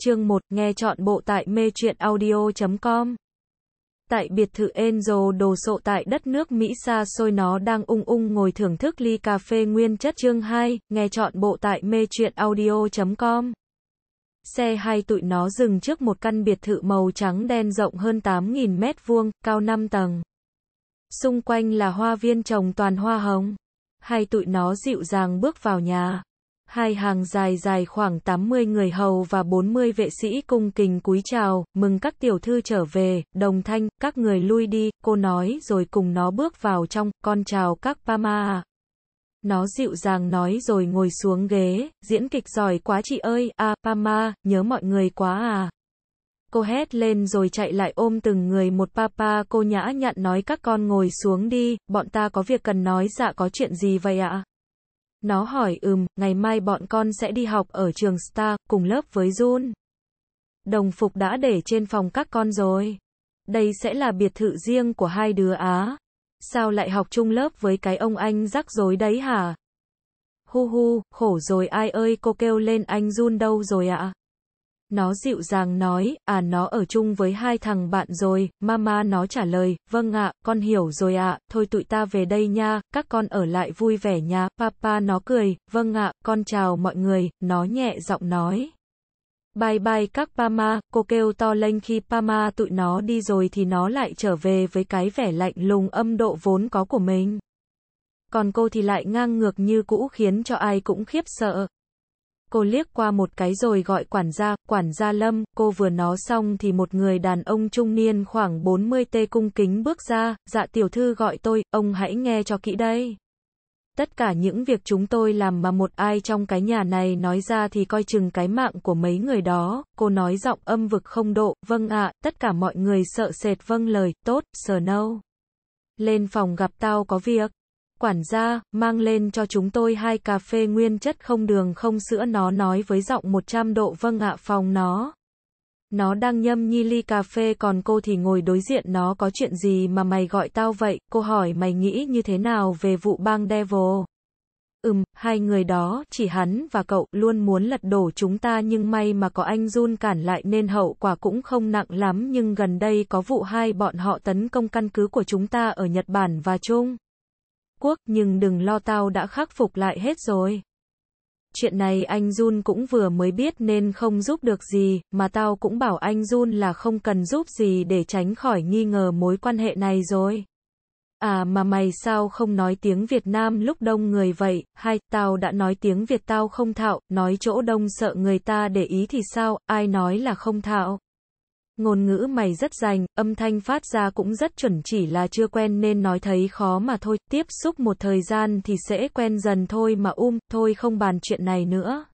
chương 1, nghe chọn bộ tại mê truyện audio.com. Tại biệt thự Enzo đồ sộ tại đất nước Mỹ xa xôi nó đang ung ung ngồi thưởng thức ly cà phê nguyên chất chương 2, nghe chọn bộ tại mê truyện audio.com. Xe hai tụi nó dừng trước một căn biệt thự màu trắng đen rộng hơn 8.000 mét vuông, cao 5 tầng. Xung quanh là hoa viên trồng toàn hoa hồng. Hai tụi nó dịu dàng bước vào nhà hai hàng dài dài khoảng 80 người hầu và 40 vệ sĩ cung kình cúi chào, mừng các tiểu thư trở về, đồng thanh, các người lui đi, cô nói rồi cùng nó bước vào trong, con chào các Pama Nó dịu dàng nói rồi ngồi xuống ghế, diễn kịch giỏi quá chị ơi, à, Pama, nhớ mọi người quá à. Cô hét lên rồi chạy lại ôm từng người một papa cô nhã nhặn nói các con ngồi xuống đi, bọn ta có việc cần nói dạ có chuyện gì vậy ạ? À? Nó hỏi ừm, ngày mai bọn con sẽ đi học ở trường Star, cùng lớp với Jun. Đồng phục đã để trên phòng các con rồi. Đây sẽ là biệt thự riêng của hai đứa á. Sao lại học chung lớp với cái ông anh rắc rối đấy hả? Hu hu, khổ rồi ai ơi cô kêu lên anh Jun đâu rồi ạ? À? Nó dịu dàng nói, à nó ở chung với hai thằng bạn rồi, mama nó trả lời, vâng ạ, con hiểu rồi ạ, thôi tụi ta về đây nha, các con ở lại vui vẻ nha, papa nó cười, vâng ạ, con chào mọi người, nó nhẹ giọng nói. Bye bye các Pama, cô kêu to lên khi Pama tụi nó đi rồi thì nó lại trở về với cái vẻ lạnh lùng âm độ vốn có của mình. Còn cô thì lại ngang ngược như cũ khiến cho ai cũng khiếp sợ cô liếc qua một cái rồi gọi quản gia, quản gia lâm, cô vừa nói xong thì một người đàn ông trung niên khoảng 40 tê cung kính bước ra, dạ tiểu thư gọi tôi, ông hãy nghe cho kỹ đây. Tất cả những việc chúng tôi làm mà một ai trong cái nhà này nói ra thì coi chừng cái mạng của mấy người đó, cô nói giọng âm vực không độ, vâng ạ, tất cả mọi người sợ sệt vâng lời, tốt, sờ nâu. Lên phòng gặp tao có việc quản gia, mang lên cho chúng tôi hai cà phê nguyên chất không đường không sữa nó nói với giọng 100 độ vâng ạ phòng nó. Nó đang nhâm nhi ly cà phê còn cô thì ngồi đối diện nó có chuyện gì mà mày gọi tao vậy, cô hỏi mày nghĩ như thế nào về vụ bang Devil. Ừm, hai người đó, chỉ hắn và cậu, luôn muốn lật đổ chúng ta nhưng may mà có anh Jun cản lại nên hậu quả cũng không nặng lắm nhưng gần đây có vụ hai bọn họ tấn công căn cứ của chúng ta ở Nhật Bản và Trung quốc nhưng đừng lo tao đã khắc phục lại hết rồi. Chuyện này anh Jun cũng vừa mới biết nên không giúp được gì, mà tao cũng bảo anh Jun là không cần giúp gì để tránh khỏi nghi ngờ mối quan hệ này rồi. À mà mày sao không nói tiếng Việt Nam lúc đông người vậy, hay tao đã nói tiếng Việt tao không thạo, nói chỗ đông sợ người ta để ý thì sao, ai nói là không thạo ngôn ngữ mày rất dành, âm thanh phát ra cũng rất chuẩn chỉ là chưa quen nên nói thấy khó mà thôi, tiếp xúc một thời gian thì sẽ quen dần thôi mà um, thôi không bàn chuyện này nữa.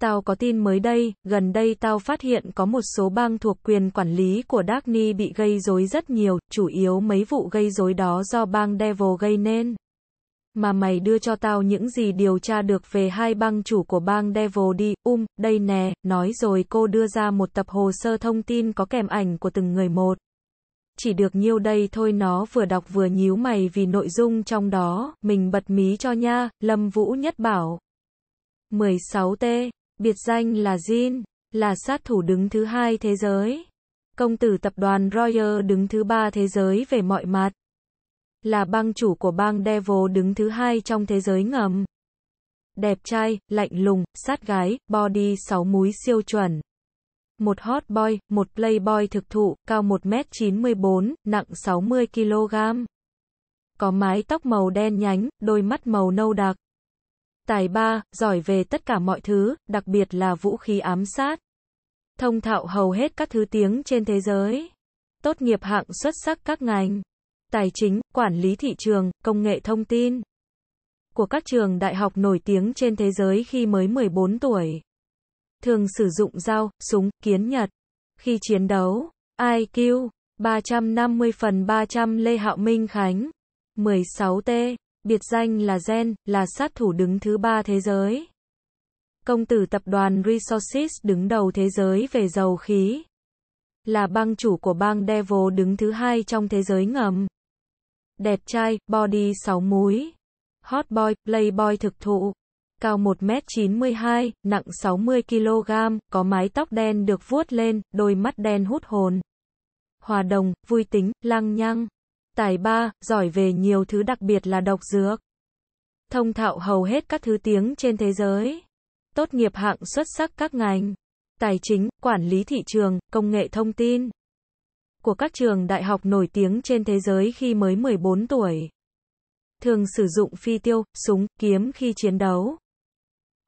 Tao có tin mới đây, gần đây tao phát hiện có một số bang thuộc quyền quản lý của Darkney bị gây rối rất nhiều, chủ yếu mấy vụ gây rối đó do bang Devil gây nên. Mà mày đưa cho tao những gì điều tra được về hai băng chủ của bang Devil đi, um, đây nè, nói rồi cô đưa ra một tập hồ sơ thông tin có kèm ảnh của từng người một. Chỉ được nhiêu đây thôi nó vừa đọc vừa nhíu mày vì nội dung trong đó, mình bật mí cho nha, Lâm Vũ Nhất bảo. 16T, biệt danh là Jin, là sát thủ đứng thứ hai thế giới. Công tử tập đoàn Royer đứng thứ ba thế giới về mọi mặt là bang chủ của bang Devil đứng thứ hai trong thế giới ngầm. Đẹp trai, lạnh lùng, sát gái, body 6 múi siêu chuẩn. Một hot boy, một playboy thực thụ, cao 1m94, nặng 60kg. Có mái tóc màu đen nhánh, đôi mắt màu nâu đặc. Tài ba, giỏi về tất cả mọi thứ, đặc biệt là vũ khí ám sát. Thông thạo hầu hết các thứ tiếng trên thế giới. Tốt nghiệp hạng xuất sắc các ngành tài chính, quản lý thị trường, công nghệ thông tin của các trường đại học nổi tiếng trên thế giới khi mới 14 tuổi. Thường sử dụng dao, súng, kiến nhật. Khi chiến đấu, IQ 350 phần 300 Lê Hạo Minh Khánh 16T, biệt danh là Gen, là sát thủ đứng thứ ba thế giới. Công tử tập đoàn Resources đứng đầu thế giới về dầu khí. Là bang chủ của bang Devil đứng thứ hai trong thế giới ngầm đẹp trai, body 6 múi, hot boy, playboy thực thụ, cao 1m92, nặng 60kg, có mái tóc đen được vuốt lên, đôi mắt đen hút hồn. Hòa đồng, vui tính, lăng nhăng. Tài ba, giỏi về nhiều thứ đặc biệt là độc dược. Thông thạo hầu hết các thứ tiếng trên thế giới. Tốt nghiệp hạng xuất sắc các ngành. Tài chính, quản lý thị trường, công nghệ thông tin của các trường đại học nổi tiếng trên thế giới khi mới 14 tuổi. Thường sử dụng phi tiêu, súng, kiếm khi chiến đấu.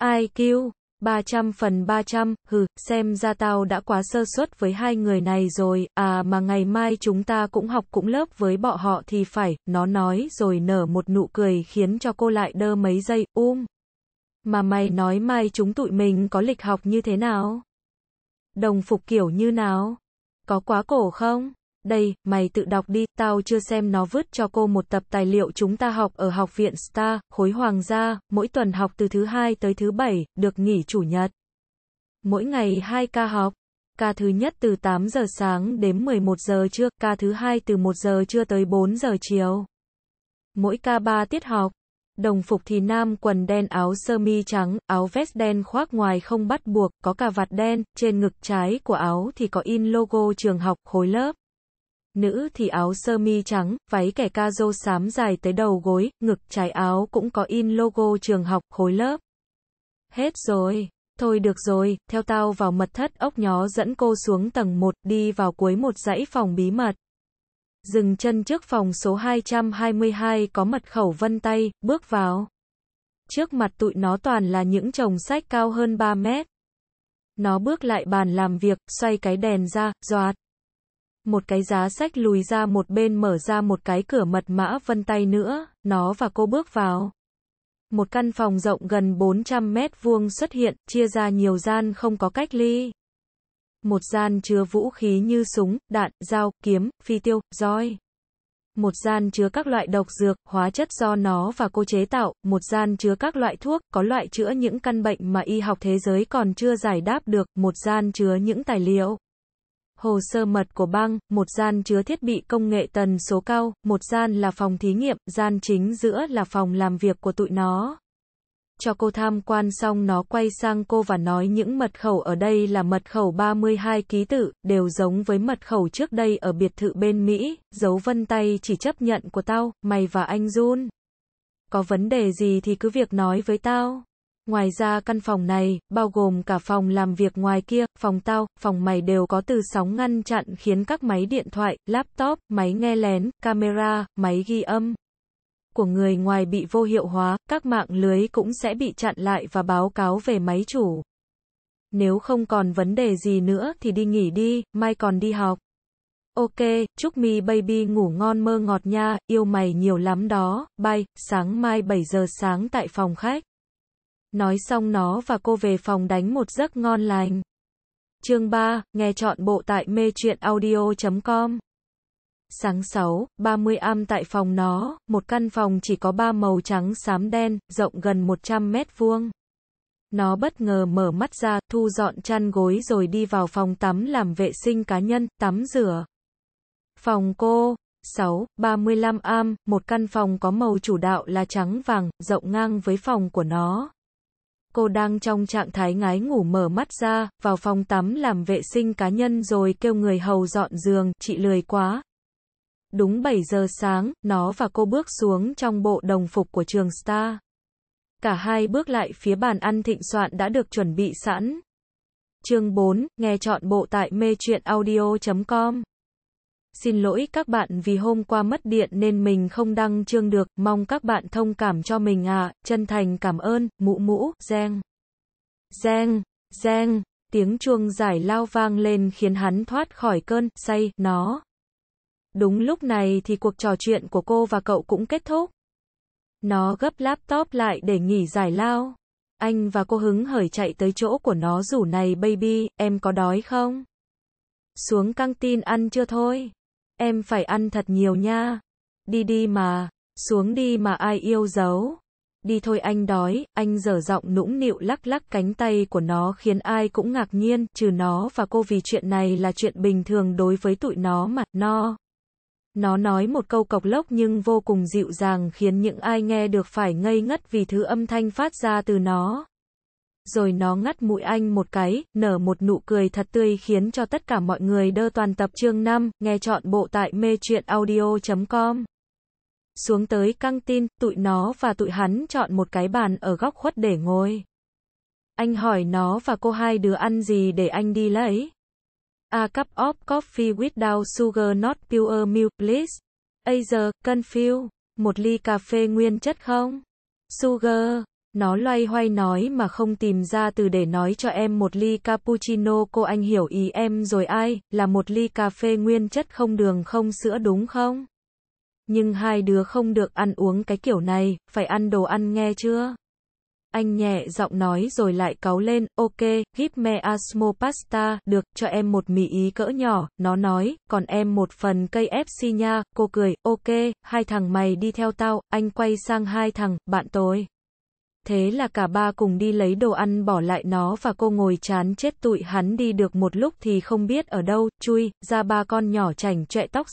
IQ 300 phần 300, hừ, xem ra tao đã quá sơ suất với hai người này rồi, à mà ngày mai chúng ta cũng học cũng lớp với bọn họ thì phải, nó nói rồi nở một nụ cười khiến cho cô lại đơ mấy giây, um. Mà mày nói mai chúng tụi mình có lịch học như thế nào? Đồng phục kiểu như nào? Có quá cổ không? Đây, mày tự đọc đi, tao chưa xem nó vứt cho cô một tập tài liệu chúng ta học ở học viện Star, khối hoàng gia, mỗi tuần học từ thứ hai tới thứ bảy, được nghỉ chủ nhật. Mỗi ngày hai ca học. Ca thứ nhất từ 8 giờ sáng đến 11 giờ trưa, ca thứ hai từ 1 giờ trưa tới 4 giờ chiều. Mỗi ca 3 tiết học. Đồng phục thì nam quần đen áo sơ mi trắng, áo vest đen khoác ngoài không bắt buộc, có cà vạt đen, trên ngực trái của áo thì có in logo trường học, khối lớp. Nữ thì áo sơ mi trắng, váy kẻ ca rô xám dài tới đầu gối, ngực trái áo cũng có in logo trường học, khối lớp. Hết rồi. Thôi được rồi, theo tao vào mật thất ốc nhó dẫn cô xuống tầng 1, đi vào cuối một dãy phòng bí mật. Dừng chân trước phòng số 222 có mật khẩu vân tay, bước vào. Trước mặt tụi nó toàn là những chồng sách cao hơn 3 mét. Nó bước lại bàn làm việc, xoay cái đèn ra, doạt. Một cái giá sách lùi ra một bên mở ra một cái cửa mật mã vân tay nữa, nó và cô bước vào. Một căn phòng rộng gần 400 mét vuông xuất hiện, chia ra nhiều gian không có cách ly. Một gian chứa vũ khí như súng, đạn, dao, kiếm, phi tiêu, roi. Một gian chứa các loại độc dược, hóa chất do nó và cô chế tạo, một gian chứa các loại thuốc, có loại chữa những căn bệnh mà y học thế giới còn chưa giải đáp được, một gian chứa những tài liệu hồ sơ mật của băng, một gian chứa thiết bị công nghệ tần số cao, một gian là phòng thí nghiệm, gian chính giữa là phòng làm việc của tụi nó cho cô tham quan xong nó quay sang cô và nói những mật khẩu ở đây là mật khẩu 32 ký tự, đều giống với mật khẩu trước đây ở biệt thự bên Mỹ, dấu vân tay chỉ chấp nhận của tao, mày và anh Jun. Có vấn đề gì thì cứ việc nói với tao. Ngoài ra căn phòng này, bao gồm cả phòng làm việc ngoài kia, phòng tao, phòng mày đều có từ sóng ngăn chặn khiến các máy điện thoại, laptop, máy nghe lén, camera, máy ghi âm, của người ngoài bị vô hiệu hóa, các mạng lưới cũng sẽ bị chặn lại và báo cáo về máy chủ. Nếu không còn vấn đề gì nữa thì đi nghỉ đi, mai còn đi học. Ok, chúc mi baby ngủ ngon mơ ngọt nha, yêu mày nhiều lắm đó, bye, sáng mai 7 giờ sáng tại phòng khách. Nói xong nó và cô về phòng đánh một giấc ngon lành. Chương 3, nghe chọn bộ tại mê chuyện audio.com Sáng 6, 30 am tại phòng nó, một căn phòng chỉ có ba màu trắng xám đen, rộng gần 100 mét vuông. Nó bất ngờ mở mắt ra, thu dọn chăn gối rồi đi vào phòng tắm làm vệ sinh cá nhân, tắm rửa. Phòng cô, 6, 35 am, một căn phòng có màu chủ đạo là trắng vàng, rộng ngang với phòng của nó. Cô đang trong trạng thái ngái ngủ mở mắt ra, vào phòng tắm làm vệ sinh cá nhân rồi kêu người hầu dọn giường, chị lười quá, Đúng 7 giờ sáng, nó và cô bước xuống trong bộ đồng phục của trường Star. Cả hai bước lại phía bàn ăn thịnh soạn đã được chuẩn bị sẵn. Chương 4, nghe chọn bộ tại mê chuyện audio.com. Xin lỗi các bạn vì hôm qua mất điện nên mình không đăng chương được, mong các bạn thông cảm cho mình à, chân thành cảm ơn, mũ mũ, Giang. Giang, Giang, tiếng chuông giải lao vang lên khiến hắn thoát khỏi cơn, say, nó. Đúng lúc này thì cuộc trò chuyện của cô và cậu cũng kết thúc. Nó gấp laptop lại để nghỉ giải lao. Anh và cô hứng hởi chạy tới chỗ của nó rủ này baby, em có đói không? Xuống căng tin ăn chưa thôi? Em phải ăn thật nhiều nha. Đi đi mà, xuống đi mà ai yêu dấu. Đi thôi anh đói, anh dở giọng nũng nịu lắc lắc cánh tay của nó khiến ai cũng ngạc nhiên, trừ nó và cô vì chuyện này là chuyện bình thường đối với tụi nó mà, no. Nó nói một câu cọc lốc nhưng vô cùng dịu dàng khiến những ai nghe được phải ngây ngất vì thứ âm thanh phát ra từ nó. Rồi nó ngắt mũi anh một cái, nở một nụ cười thật tươi khiến cho tất cả mọi người đơ toàn tập chương 5, nghe chọn bộ tại mê truyện audio.com. Xuống tới căng tin, tụi nó và tụi hắn chọn một cái bàn ở góc khuất để ngồi. Anh hỏi nó và cô hai đứa ăn gì để anh đi lấy. A cup of coffee without sugar not pure milk please. Azer, confuse. Một ly cà phê nguyên chất không? Sugar. Nó loay hoay nói mà không tìm ra từ để nói cho em một ly cappuccino cô anh hiểu ý em rồi ai, là một ly cà phê nguyên chất không đường không sữa đúng không? Nhưng hai đứa không được ăn uống cái kiểu này, phải ăn đồ ăn nghe chưa? Anh nhẹ giọng nói rồi lại cáu lên, ok, give me a small pasta, được, cho em một mì ý cỡ nhỏ, nó nói, còn em một phần cây FC nha, cô cười, ok, hai thằng mày đi theo tao, anh quay sang hai thằng, bạn tôi. Thế là cả ba cùng đi lấy đồ ăn bỏ lại nó và cô ngồi chán chết tụi hắn đi được một lúc thì không biết ở đâu, chui, ra ba con nhỏ chảnh trệ tóc